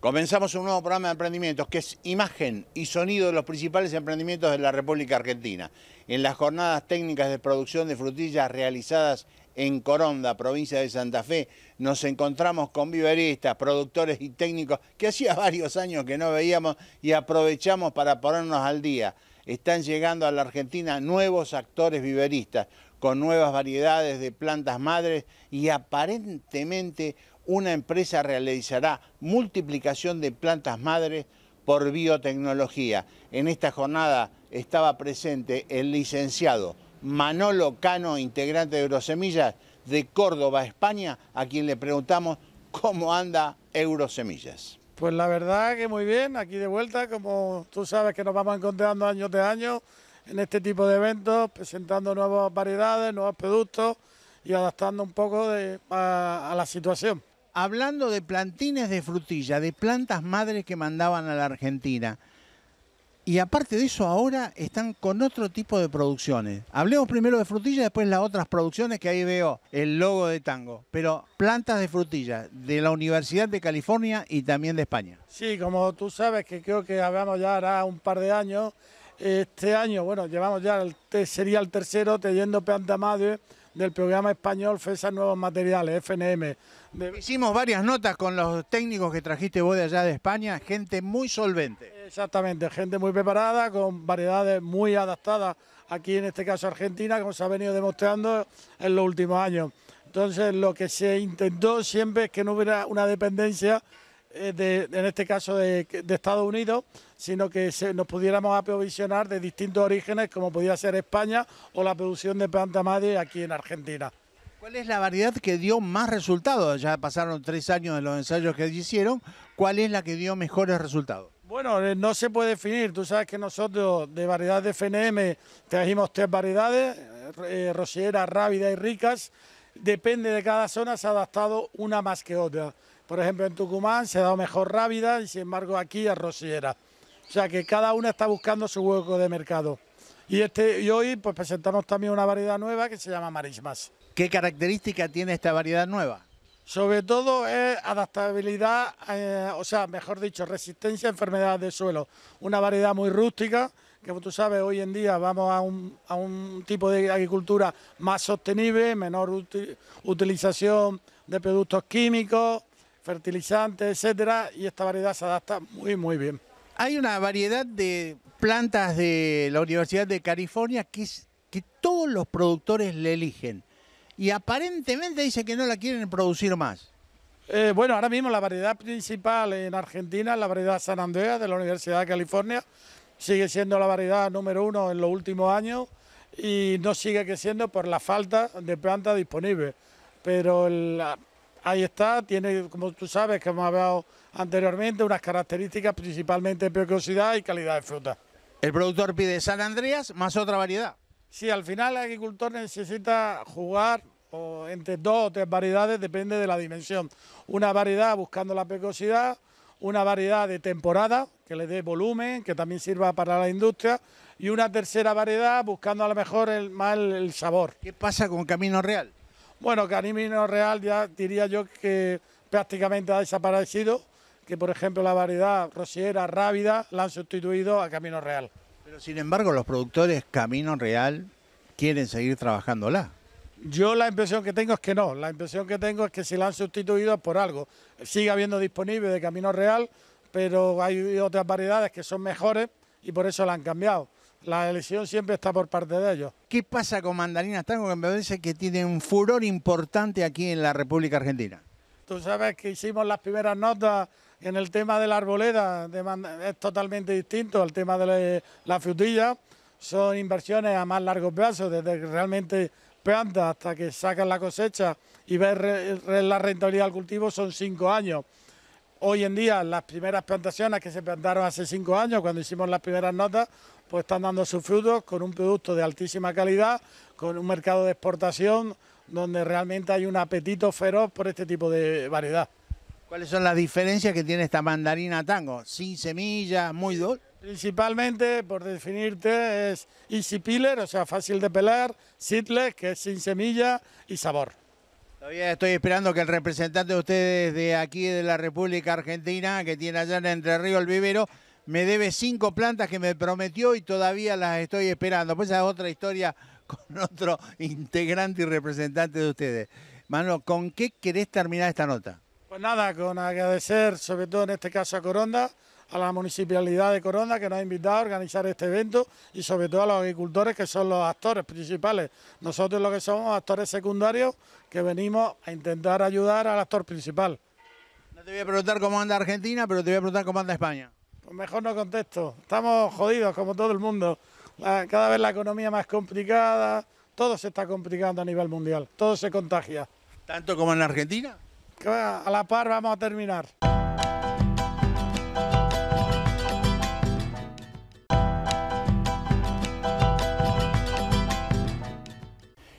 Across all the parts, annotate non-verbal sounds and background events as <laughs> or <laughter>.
Comenzamos un nuevo programa de emprendimientos que es imagen y sonido de los principales emprendimientos de la República Argentina en las jornadas técnicas de producción de frutillas realizadas en Coronda, provincia de Santa Fe. Nos encontramos con viveristas, productores y técnicos que hacía <laughs> varios años que no veíamos y aprovechamos para ponernos al día. Están llegando a la Argentina nuevos actores viveristas con nuevas variedades de plantas madres y aparentemente una empresa realizará multiplicación de plantas madres por biotecnología. En esta jornada estaba presente el licenciado Manolo Cano, integrante de Eurosemillas de Córdoba, España, a quien le preguntamos cómo anda Eurosemillas. Pues la verdad que muy bien, aquí de vuelta, como tú sabes que nos vamos encontrando año de año en este tipo de eventos, presentando nuevas variedades, nuevos productos y adaptando un poco a la situación. Hablando de plantines de frutilla, de plantas madres que mandaban a la Argentina, y aparte de eso, ahora están con otro tipo de producciones. Hablemos primero de frutillas, después las otras producciones que ahí veo el logo de tango. Pero plantas de frutillas de la Universidad de California y también de España. Sí, como tú sabes, que creo que hablamos ya ahora un par de años. Este año, bueno, llevamos ya, sería el tercero, teniendo planta madre del programa español FESA Nuevos Materiales, FNM. Hicimos varias notas con los técnicos que trajiste vos de allá de España, gente muy solvente. Exactamente, gente muy preparada, con variedades muy adaptadas, aquí en este caso Argentina, como se ha venido demostrando en los últimos años. Entonces lo que se intentó siempre es que no hubiera una dependencia, eh, en este caso de, Estados Unidos, sino que nos pudiéramos aprovisionar de distintos orígenes, como podía ser España o la producción de planta madre aquí en Argentina. ¿Cuál es la variedad que dio más resultados? Ya pasaron tres años de los ensayos que hicieron. ¿Cuál es la que dio mejores resultados? Bueno, eh, no se puede definir. Tú sabes que nosotros de variedad de FNM trajimos tres variedades, eh, eh rosillera, y ricas. Depende de cada zona, se ha adaptado una más que otra. Por ejemplo, en Tucumán se ha dado mejor Rávida y sin embargo aquí a rosillera. O sea que cada una está buscando su hueco de mercado. Y, este, y hoy pues presentamos también una variedad nueva que se llama Marismas. ¿Qué característica tiene esta variedad nueva? Sobre todo es adaptabilidad, eh, o sea, mejor dicho, resistencia a enfermedades de suelo. Una variedad muy rústica, que como tú sabes, hoy en día vamos a un, tipo de agricultura más sostenible, menor utilización de productos químicos, fertilizantes, etcétera, y esta variedad se adapta muy, muy bien. Hay una variedad de plantas de la Universidad de California que todos los productores le eligen y aparentemente dice que no la quieren producir más. Eh, bueno, ahora mismo la variedad principal en Argentina la variedad San Andrés de la Universidad de California. Sigue siendo la variedad número uno en los últimos años y no sigue creciendo por la falta de plantas disponibles. Pero ahí está, tiene, como tú sabes, que hemos hablado anteriormente, unas características principalmente de precocidad y calidad de fruta. El productor pide San Andreas más otra variedad. Sí, al final el agricultor necesita jugar entre dos o tres variedades, depende de la dimensión. Una variedad buscando la precocidad, una variedad de temporada que le dé volumen, que también sirva para la industria, y una tercera variedad buscando a lo mejor el, más el sabor. ¿Qué pasa con Camino Real? Bueno, Camino Real ya diría yo que prácticamente ha desaparecido, que por ejemplo la variedad rosiera, Rávida la han sustituido a Camino Real. Pero sin embargo, los productores Camino Real quieren seguir trabajándola. Yo la impresión que tengo es que no, la impresión que tengo es que se la han sustituido por algo. Sigue habiendo disponible de Camino Real, pero hay otras variedades que son mejores y por eso la han cambiado. La elección siempre está por parte de ellos. ¿Qué pasa con Mandarinas Tango? Que me parece que tiene un furor importante aquí en la República Argentina. Tú sabes que hicimos las primeras notas en el tema de la arboleda es totalmente distinto al tema de la frutilla. Son inversiones a más largo plazo, desde que realmente planta hasta que sacan la cosecha y ver la rentabilidad del cultivo son cinco años. Hoy en día las primeras plantaciones que se plantaron hace cinco años, cuando hicimos las primeras notas, pues están dando sus frutos con un producto de altísima calidad, con un mercado de exportación donde realmente hay un apetito feroz por este tipo de variedad. ¿Cuáles son las diferencias que tiene esta mandarina tango? Sin semilla, muy dulce. Principalmente, por definirte, es easy peeler, o sea, fácil de pelar, seedless, que es sin semilla, y sabor. Todavía estoy esperando que el representante de ustedes de aquí, de la República Argentina, que tiene allá en Entre Ríos el vivero, me debe cinco plantas que me prometió y todavía las estoy esperando. Pues esa es otra historia <laughs> con otro integrante y representante de ustedes. Mano, ¿con qué querés terminar esta nota? Pues nada, con agradecer sobre todo en este caso a Coronda, a la municipalidad de Coronda que nos ha invitado a organizar este evento y sobre todo a los agricultores que son los actores principales. Nosotros lo que somos actores secundarios que venimos a intentar ayudar al actor principal. No te voy a preguntar cómo anda Argentina, pero te voy a preguntar cómo anda España. Pues mejor no contesto. Estamos jodidos como todo el mundo. cada vez la economía más complicada, todo se está complicando a nivel mundial, todo se contagia. ¿Tanto como en la Argentina? a la par vamos a terminar.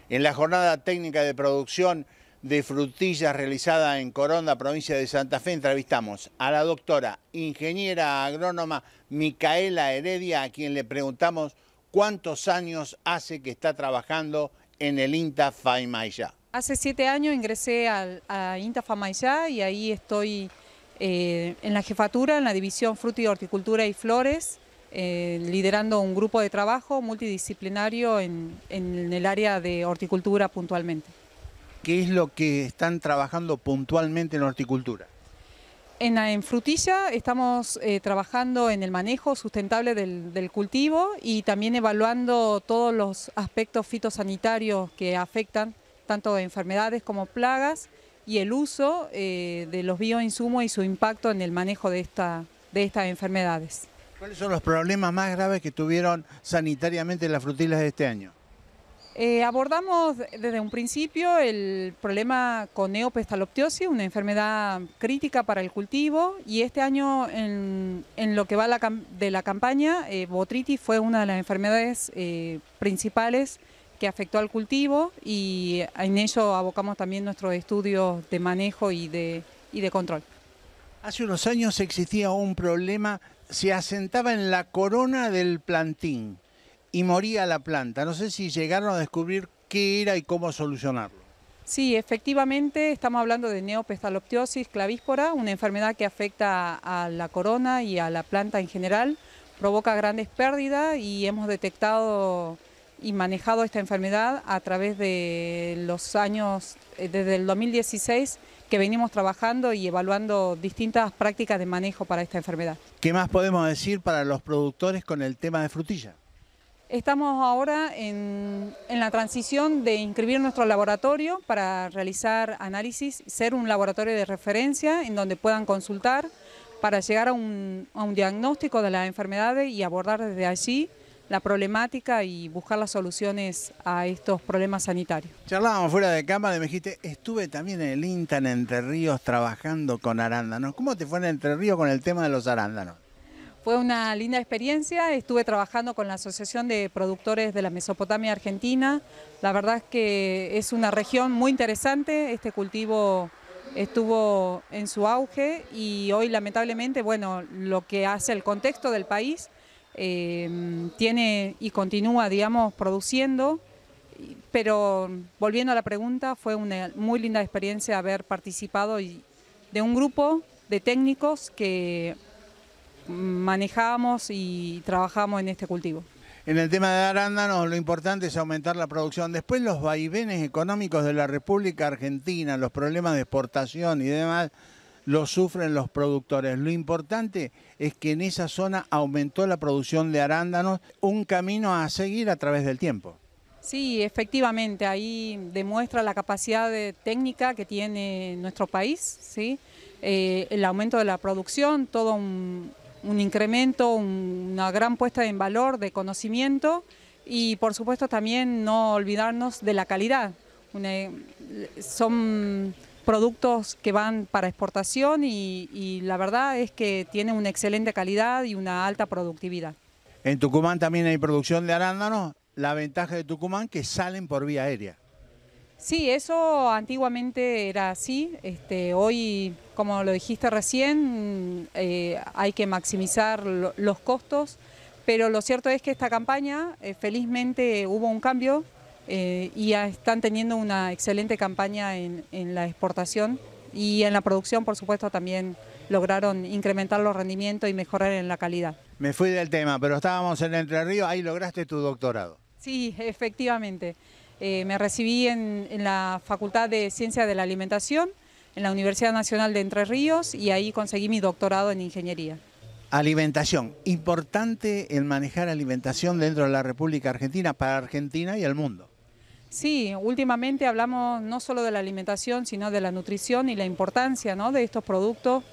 En la jornada técnica de producción de frutillas realizada en Coronda, provincia de Santa Fe, entrevistamos a la doctora ingeniera agrónoma Micaela Heredia, a quien le preguntamos cuántos años hace que está trabajando en el INTA Faimaya. Hace siete años ingresé a INTA y ahí estoy eh, en la jefatura, en la división Fruto y Horticultura y Flores, eh, liderando un grupo de trabajo multidisciplinario en, el área de horticultura puntualmente. ¿Qué es lo que están trabajando puntualmente en horticultura? En, Frutilla estamos eh, trabajando en el manejo sustentable del, del, cultivo y también evaluando todos los aspectos fitosanitarios que afectan tanto enfermedades como plagas, y el uso eh, de los bioinsumos y su impacto en el manejo de, esta, de estas enfermedades. ¿Cuáles son los problemas más graves que tuvieron sanitariamente las frutillas de este año? Eh, abordamos desde un principio el problema con neopestaloptiosis, una enfermedad crítica para el cultivo, y este año en, lo que va de la campaña, eh, botritis fue una de las enfermedades principales que afectó al cultivo y en eso abocamos también nuestros estudios de manejo y de, y de control. Hace unos años existía un problema, se asentaba en la corona del plantín y moría la planta. No sé si llegaron a descubrir qué era y cómo solucionarlo. Sí, efectivamente estamos hablando de neopestaloptiosis clavíspora, una enfermedad que afecta a la corona y a la planta en general, provoca grandes pérdidas y hemos detectado y manejado esta enfermedad a través de los años, eh, desde el 2016, que venimos trabajando y evaluando distintas prácticas de manejo para esta enfermedad. ¿Qué más podemos decir para los productores con el tema de frutilla? Estamos ahora en, la transición de inscribir nuestro laboratorio para realizar análisis, ser un laboratorio de referencia en donde puedan consultar para llegar a un, a un diagnóstico de las enfermedades y abordar desde allí la problemática y buscar las soluciones a estos problemas sanitarios. Charlábamos fuera de cámara y me dijiste, estuve también en el Intan Entre Ríos trabajando con arándanos. ¿Cómo te fue en Entre Ríos con el tema de los arándanos? Fue una linda experiencia, estuve trabajando con la Asociación de Productores de la Mesopotamia Argentina. La verdad es que es una región muy interesante, este cultivo estuvo en su auge y hoy lamentablemente, bueno, lo que hace el contexto del país eh, tiene y continúa, digamos, produciendo. Pero volviendo a la pregunta, fue una muy linda experiencia haber participado de un grupo de técnicos que manejamos y trabajamos en este cultivo. En el tema de arándanos lo importante es aumentar la producción. Después los vaivenes económicos de la República Argentina, los problemas de exportación y demás, lo sufren los productores. Lo importante es que en esa zona aumentó la producción de arándanos, un camino a seguir a través del tiempo. Sí, efectivamente, ahí demuestra la capacidad de técnica que tiene nuestro país, ¿sí? Eh, el aumento de la producción, todo un, incremento, una gran puesta en valor de conocimiento y por supuesto también no olvidarnos de la calidad. son productos que van para exportación y, la verdad es que tiene una excelente calidad y una alta productividad. En Tucumán también hay producción de arándanos, la ventaja de Tucumán que salen por vía aérea. Sí, eso antiguamente era así. Este, hoy, como lo dijiste recién, eh, hay que maximizar los costos, pero lo cierto es que esta campaña, eh, felizmente hubo un cambio eh, y están teniendo una excelente campaña en, la exportación y en la producción, por supuesto, también lograron incrementar los rendimientos y mejorar en la calidad. Me fui del tema, pero estábamos en Entre Ríos, ahí lograste tu doctorado. Sí, efectivamente. Eh, me recibí en, en la Facultad de Ciencia de la Alimentación, en la Universidad Nacional de Entre Ríos, y ahí conseguí mi doctorado en Ingeniería. Alimentación. Importante el manejar alimentación dentro de la República Argentina para Argentina y el mundo. Sí, últimamente hablamos no solo de la alimentación, sino de la nutrición y la importancia de estos productos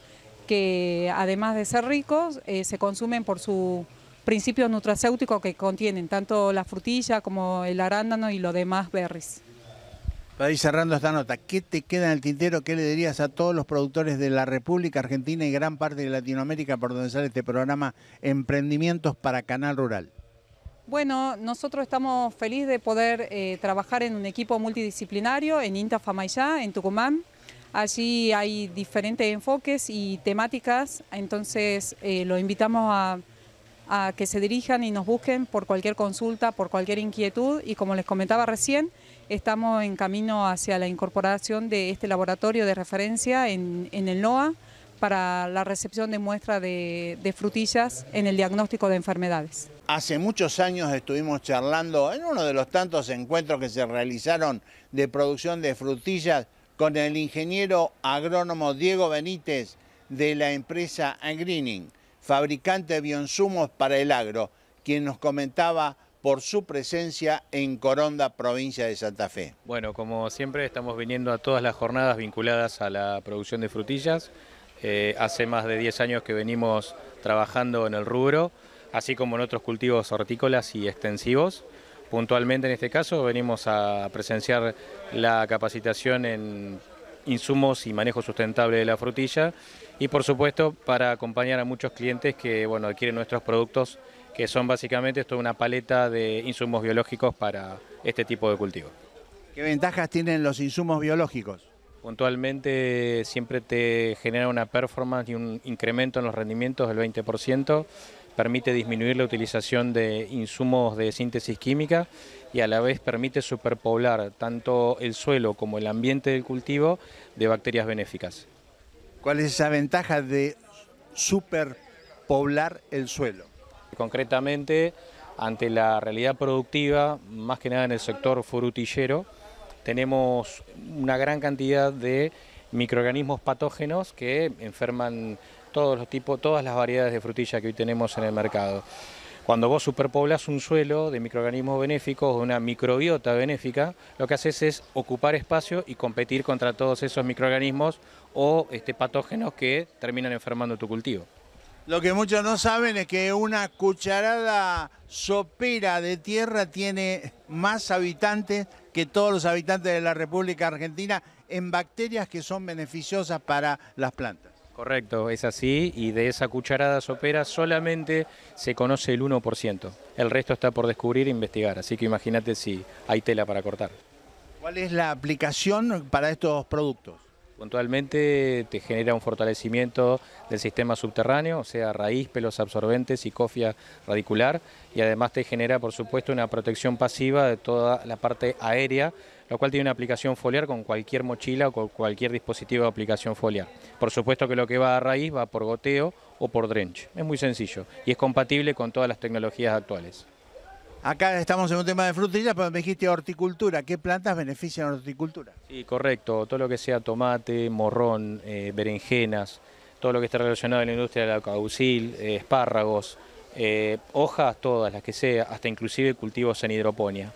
que además de ser ricos, eh, se consumen por su principio nutracéutico que contienen, tanto la frutilla como el arándano y los demás berries. Para ir cerrando esta nota, ¿qué te queda en el tintero? ¿Qué le dirías a todos los productores de la República Argentina y gran parte de Latinoamérica por donde sale este programa Emprendimientos para Canal Rural? Bueno, nosotros estamos felices de poder eh, trabajar en un equipo multidisciplinario en INTA Famayá, en Tucumán. Allí hay diferentes enfoques y temáticas, entonces eh, los invitamos a, que se dirijan y nos busquen por cualquier consulta, por cualquier inquietud y como les comentaba recién, estamos en camino hacia la incorporación de este laboratorio de referencia en, en el NOA para la recepción de muestra de, frutillas en el diagnóstico de enfermedades. Hace muchos años estuvimos charlando en uno de los tantos encuentros que se realizaron de producción de frutillas con el ingeniero agrónomo Diego Benítez de la empresa Greening, fabricante de bioinsumos para el agro, quien nos comentaba por su presencia en Coronda, provincia de Santa Fe. Bueno, como siempre estamos viniendo a todas las jornadas vinculadas a la producción de frutillas. Eh, hace más de 10 años que venimos trabajando en el rubro, así como en otros cultivos hortícolas y extensivos. Puntualmente en este caso venimos a presenciar la capacitación en insumos y manejo sustentable de la frutilla y por supuesto para acompañar a muchos clientes que bueno, adquieren nuestros productos que son básicamente toda una paleta de insumos biológicos para este tipo de cultivo. ¿Qué ventajas tienen los insumos biológicos? puntualmente siempre te genera una performance y un incremento en los rendimientos del 20%, permite disminuir la utilización de insumos de síntesis química y a la vez permite superpoblar tanto el suelo como el ambiente del cultivo de bacterias benéficas. ¿Cuál es esa ventaja de superpoblar el suelo? Concretamente, ante la realidad productiva, más que nada en el sector frutillero, tenemos una gran cantidad de microorganismos patógenos que enferman todos los tipos, todas las variedades de frutilla que hoy tenemos en el mercado. Cuando vos superpoblas un suelo de microorganismos benéficos, o una microbiota benéfica, lo que haces es ocupar espacio y competir contra todos esos microorganismos o este, patógenos que terminan enfermando tu cultivo. Lo que muchos no saben es que una cucharada sopera de tierra tiene más habitantes que todos los habitantes de la República Argentina en bacterias que son beneficiosas para las plantas. Correcto, es así, y de esa cucharada sopera solamente se conoce el 1%. El resto está por descubrir e investigar, así que imagínate si hay tela para cortar. ¿Cuál es la aplicación para estos productos? Puntualmente te genera un fortalecimiento del sistema subterráneo, o sea, raíz, pelos absorbentes y cofia radicular, y además te genera, por supuesto, una protección pasiva de toda la parte aérea, lo cual tiene una aplicación foliar con cualquier mochila o con cualquier dispositivo de aplicación foliar. Por supuesto que lo que va a raíz va por goteo o por drench. Es muy sencillo y es compatible con todas las tecnologías actuales. Acá estamos en un tema de frutillas, pero me dijiste horticultura. ¿Qué plantas benefician a la horticultura? Sí, correcto. Todo lo que sea tomate, morrón, eh, berenjenas, todo lo que esté relacionado en la industria del caucil, eh, espárragos, eh, hojas todas, las que sea, hasta inclusive cultivos en hidroponía.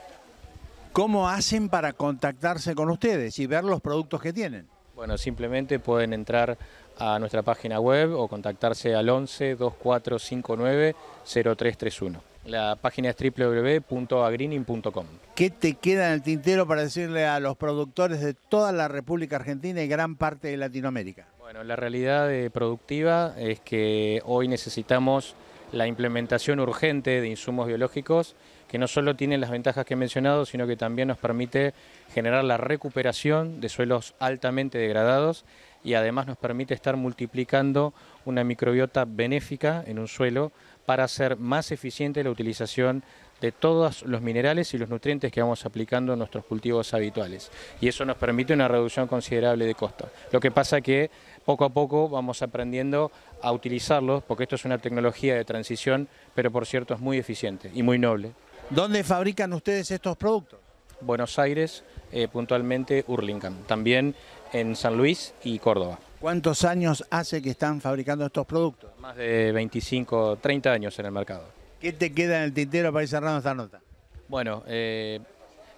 ¿Cómo hacen para contactarse con ustedes y ver los productos que tienen? Bueno, simplemente pueden entrar a nuestra página web o contactarse al 11 2459 0331. La página es www.agreening.com. ¿Qué te queda en el tintero para decirle a los productores de toda la República Argentina y gran parte de Latinoamérica? Bueno, la realidad eh, productiva es que hoy necesitamos la implementación urgente de insumos biológicos que no solo tienen las ventajas que he mencionado, sino que también nos permite generar la recuperación de suelos altamente degradados y además nos permite estar multiplicando una microbiota benéfica en un suelo para hacer más eficiente la utilización de todos los minerales y los nutrientes que vamos aplicando en nuestros cultivos habituales. Y eso nos permite una reducción considerable de costos. Lo que pasa que poco a poco vamos aprendiendo a utilizarlos, porque esto es una tecnología de transición, pero por cierto es muy eficiente y muy noble. ¿Dónde fabrican ustedes estos productos? Buenos Aires, eh, puntualmente Hurlingham. También en San Luis y Córdoba. ¿Cuántos años hace que están fabricando estos productos? Más de 25, 30 años en el mercado. ¿Qué te queda en el tintero para ir cerrando esta nota? Bueno, eh,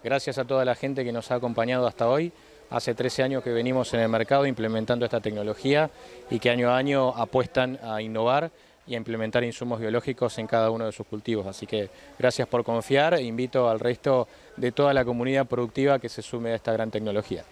gracias a toda la gente que nos ha acompañado hasta hoy. Hace 13 años que venimos en el mercado implementando esta tecnología y que año a año apuestan a innovar y a implementar insumos biológicos en cada uno de sus cultivos. Así que gracias por confiar e invito al resto de toda la comunidad productiva que se sume a esta gran tecnología.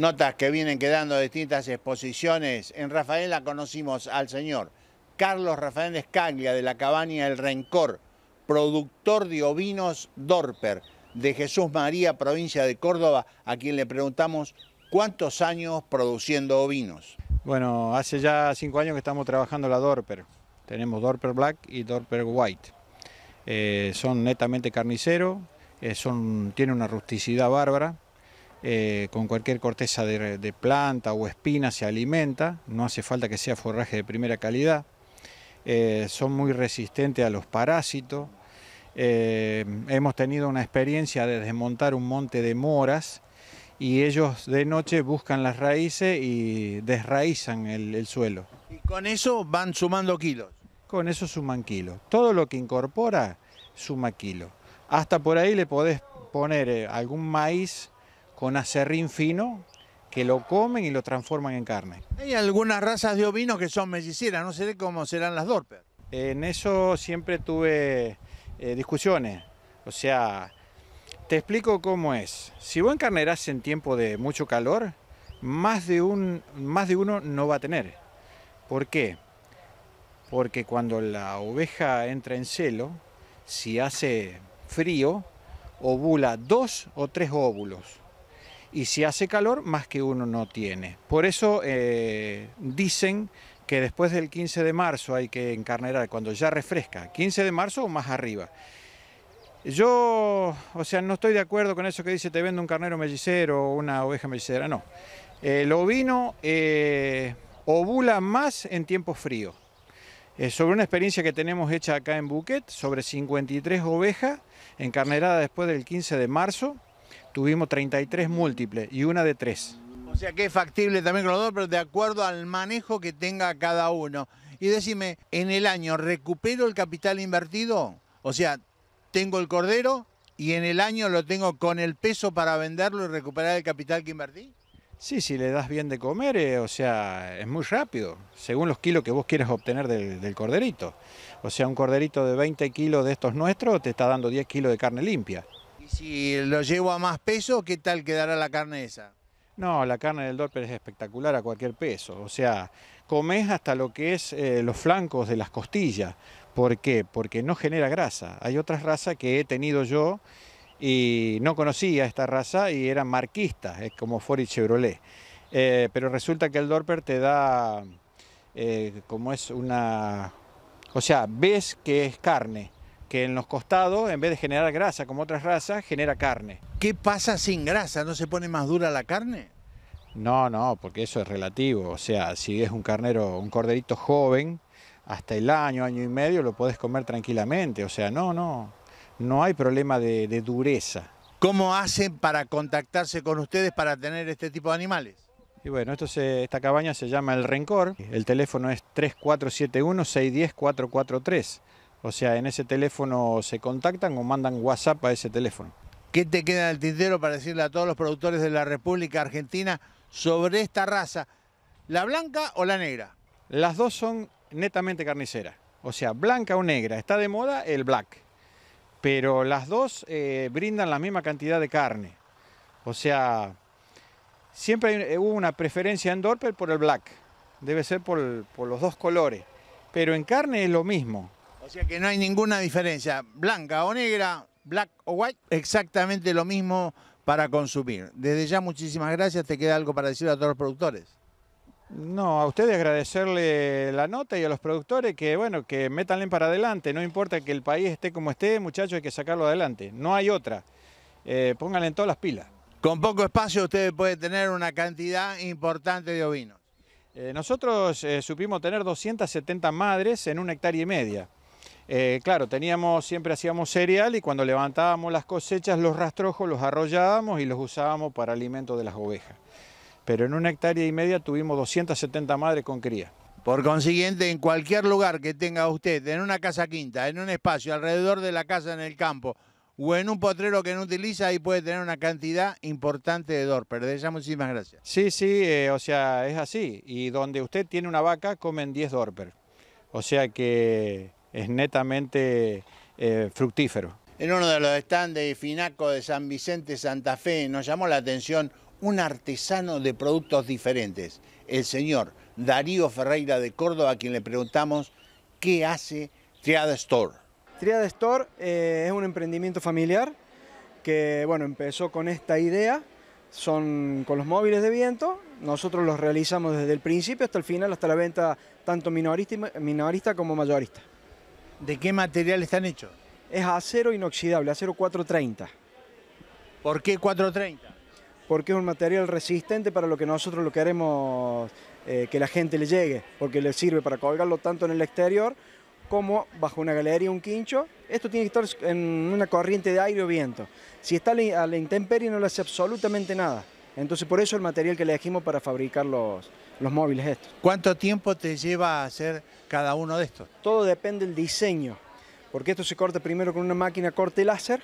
notas que vienen quedando de distintas exposiciones. En Rafaela conocimos al señor Carlos Rafael Escaglia de la Cabaña El Rencor, productor de ovinos Dorper de Jesús María, provincia de Córdoba, a quien le preguntamos cuántos años produciendo ovinos. Bueno, hace ya cinco años que estamos trabajando la Dorper. Tenemos Dorper Black y Dorper White. Eh, son netamente carnicero, eh, tienen una rusticidad bárbara, eh, con cualquier corteza de, planta o espina se alimenta, no hace falta que sea forraje de primera calidad, eh, son muy resistentes a los parásitos, eh, hemos tenido una experiencia de desmontar un monte de moras y ellos de noche buscan las raíces y desraizan el, el suelo. ¿Y con eso van sumando kilos? Con eso suman kilos. Todo lo que incorpora suma kilos. Hasta por ahí le podés poner algún maíz con acerrín fino que lo comen y lo transforman en carne. Hay algunas razas de ovino que son melliceras, no sé cómo serán las Dorper. En eso siempre tuve eh, discusiones, o sea, te explico cómo es. Si vos encarnerás en tiempo de mucho calor, más de, un, más de uno no va a tener. ¿Por qué? Porque cuando la oveja entra en celo, si hace frío, ovula dos o tres óvulos y si hace calor, más que uno no tiene. Por eso eh, dicen que después del 15 de marzo hay que encarnerar, cuando ya refresca, 15 de marzo o más arriba. Yo, o sea, no estoy de acuerdo con eso que dice te vendo un carnero mellicero o una oveja mellicera, no. Eh, el ovino eh, ovula más en tiempo frío. sobre una experiencia que tenemos hecha acá en Buquet, sobre 53 ovejas encarneradas después del 15 de marzo, tuvimos 33 múltiples y una de tres. O sea que es factible también con los dos, pero de acuerdo al manejo que tenga cada uno. Y decime, en el año, ¿recupero el capital invertido? O sea, tengo el cordero y en el año lo tengo con el peso para venderlo y recuperar el capital que invertí. Sí, si le das bien de comer, eh, o sea, es muy rápido, según los kilos que vos quieras obtener del, del corderito. O sea, un corderito de 20 kilos de estos nuestros te está dando 10 kilos de carne limpia. Si lo llevo a más peso, ¿qué tal quedará la carne esa? No, la carne del Dorper es espectacular a cualquier peso. O sea, comes hasta lo que es eh, los flancos de las costillas. ¿Por qué? Porque no genera grasa. Hay otras razas que he tenido yo y no conocía esta raza y eran marquistas, es como Ford Chevrolet. Eh, pero resulta que el Dorper te da, eh, como es una, o sea, ves que es carne, que en los costados, en vez de generar grasa como otras razas, genera carne. ¿Qué pasa sin grasa? ¿No se pone más dura la carne? No, no, porque eso es relativo. O sea, si es un carnero, un corderito joven, hasta el año, año y medio, lo puedes comer tranquilamente. O sea, no, no, no hay problema de, dureza. ¿Cómo hacen para contactarse con ustedes para tener este tipo de animales? Y bueno, esta cabaña se llama El Rencor. El teléfono es 3471-610-443. O sea, en ese teléfono se contactan o mandan WhatsApp a ese teléfono. ¿Qué te queda del tintero para decirle a todos los productores de la República Argentina sobre esta raza? ¿La blanca o la negra? Las dos son netamente carniceras. O sea, blanca o negra. Está de moda el black. Pero las dos eh, brindan la misma cantidad de carne. O sea, siempre eh, hubo una preferencia en Dorper por el black. Debe ser por los dos colores. Pero en carne es lo mismo. O sea que no hay ninguna diferencia. Blanca o negra, black o white, exactamente lo mismo para consumir. Desde ya muchísimas gracias. ¿Te queda algo para decir a todos los productores? No, a ustedes agradecerle la nota y a los productores que, bueno, que métanle para adelante. No importa que el país esté como esté, muchachos, hay que sacarlo adelante. No hay otra. Eh, pónganle en todas las pilas. Con poco espacio ustedes pueden tener una cantidad importante de ovinos. Eh, nosotros eh, supimos tener 270 madres en una hectárea y media. Eh, claro, teníamos, siempre hacíamos cereal y cuando levantábamos las cosechas, los rastrojos los arrollábamos y los usábamos para alimento de las ovejas. Pero en una hectárea y media tuvimos 270 madres con cría. Por consiguiente, en cualquier lugar que tenga usted, en una casa quinta, en un espacio alrededor de la casa en el campo o en un potrero que no utiliza, ahí puede tener una cantidad importante de dorper. De ella, muchísimas gracias. Sí, sí, eh, o sea, es así. Y donde usted tiene una vaca, comen 10 dorper. O sea que es netamente eh, fructífero. En uno de los stands de Finaco de San Vicente, Santa Fe, nos llamó la atención un artesano de productos diferentes, el señor Darío Ferreira de Córdoba, a quien le preguntamos qué hace Triada Store. Triada Store eh, es un emprendimiento familiar que bueno, empezó con esta idea, son con los móviles de viento, nosotros los realizamos desde el principio hasta el final, hasta la venta tanto minorista como mayorista. ¿De qué material están hechos? Es acero inoxidable, acero 430. ¿Por qué 430? Porque es un material resistente para lo que nosotros lo queremos eh, que la gente le llegue, porque le sirve para colgarlo tanto en el exterior como bajo una galería, un quincho. Esto tiene que estar en una corriente de aire o viento. Si está a la intemperie no le hace absolutamente nada. Entonces por eso el material que elegimos para fabricar los, los móviles estos. ¿Cuánto tiempo te lleva hacer cada uno de estos? Todo depende del diseño, porque esto se corta primero con una máquina corte láser,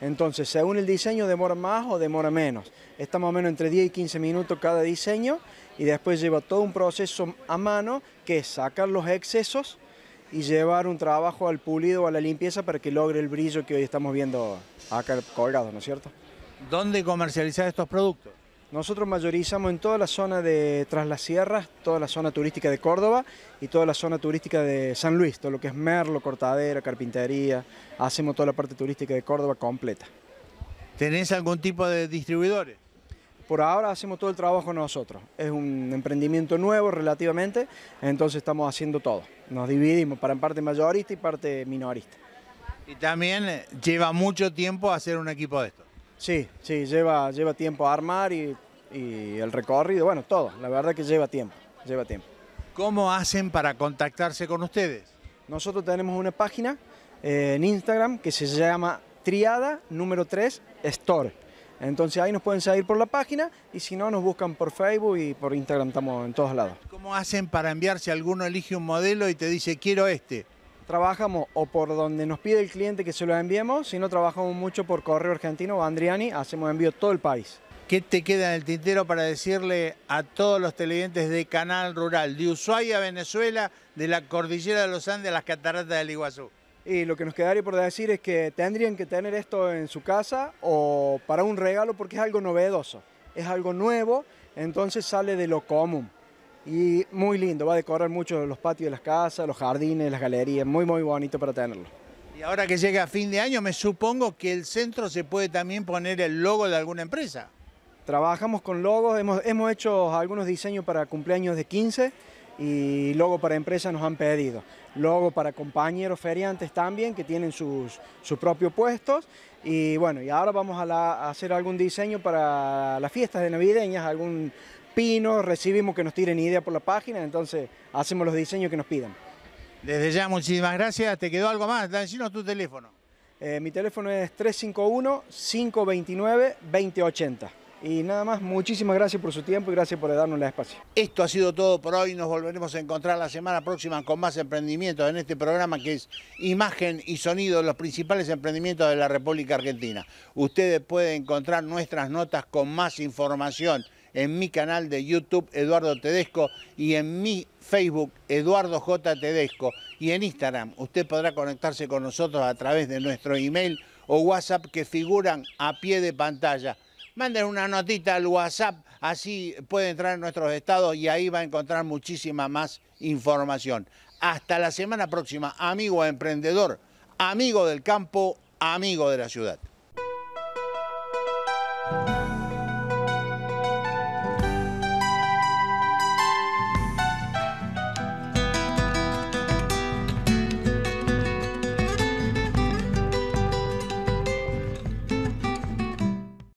entonces según el diseño demora más o demora menos. Estamos menos entre 10 y 15 minutos cada diseño y después lleva todo un proceso a mano que es sacar los excesos y llevar un trabajo al pulido o a la limpieza para que logre el brillo que hoy estamos viendo acá colgado, ¿no es cierto? ¿Dónde comercializar estos productos? Nosotros mayorizamos en toda la zona de Tras las Sierras, toda la zona turística de Córdoba y toda la zona turística de San Luis, todo lo que es Merlo, Cortadera, Carpintería, hacemos toda la parte turística de Córdoba completa. ¿Tenés algún tipo de distribuidores? Por ahora hacemos todo el trabajo nosotros. Es un emprendimiento nuevo relativamente, entonces estamos haciendo todo. Nos dividimos para en parte mayorista y parte minorista. Y también eh, lleva mucho tiempo hacer un equipo de esto. Sí, sí, lleva, lleva tiempo a armar y, el recorrido, bueno, todo, la verdad que lleva tiempo, lleva tiempo. ¿Cómo hacen para contactarse con ustedes? Nosotros tenemos una página eh, en Instagram que se llama Triada número 3 Store. Entonces ahí nos pueden seguir por la página y si no nos buscan por Facebook y por Instagram estamos en todos lados. ¿Cómo hacen para enviar si alguno elige un modelo y te dice quiero este? trabajamos o por donde nos pide el cliente que se lo enviemos, si no trabajamos mucho por correo argentino o Andriani, hacemos envío todo el país. ¿Qué te queda en el tintero para decirle a todos los televidentes de Canal Rural, de Ushuaia, Venezuela, de la cordillera de los Andes a las cataratas del Iguazú? Y lo que nos quedaría por decir es que tendrían que tener esto en su casa o para un regalo porque es algo novedoso, es algo nuevo, entonces sale de lo común y muy lindo, va a decorar mucho los patios de las casas, los jardines, las galerías, muy muy bonito para tenerlo. Y ahora que llega a fin de año, me supongo que el centro se puede también poner el logo de alguna empresa. Trabajamos con logos, hemos, hecho algunos diseños para cumpleaños de 15 y logo para empresas nos han pedido. Logo para compañeros feriantes también que tienen sus, propios puestos. Y bueno, y ahora vamos a, a hacer algún diseño para las fiestas de navideñas, algún pinos, recibimos que nos tiren idea por la página, entonces hacemos los diseños que nos pidan. Desde ya, muchísimas gracias. ¿Te quedó algo más? Dancinos tu teléfono. Eh, mi teléfono es 351-529-2080. Y nada más, muchísimas gracias por su tiempo y gracias por darnos el espacio. Esto ha sido todo por hoy. Nos volveremos a encontrar la semana próxima con más emprendimientos en este programa que es Imagen y Sonido, los principales emprendimientos de la República Argentina. Ustedes pueden encontrar nuestras notas con más información en mi canal de YouTube Eduardo Tedesco y en mi Facebook Eduardo J. Tedesco y en Instagram. Usted podrá conectarse con nosotros a través de nuestro email o WhatsApp que figuran a pie de pantalla. Manden una notita al WhatsApp, así puede entrar en nuestros estados y ahí va a encontrar muchísima más información. Hasta la semana próxima, amigo emprendedor, amigo del campo, amigo de la ciudad.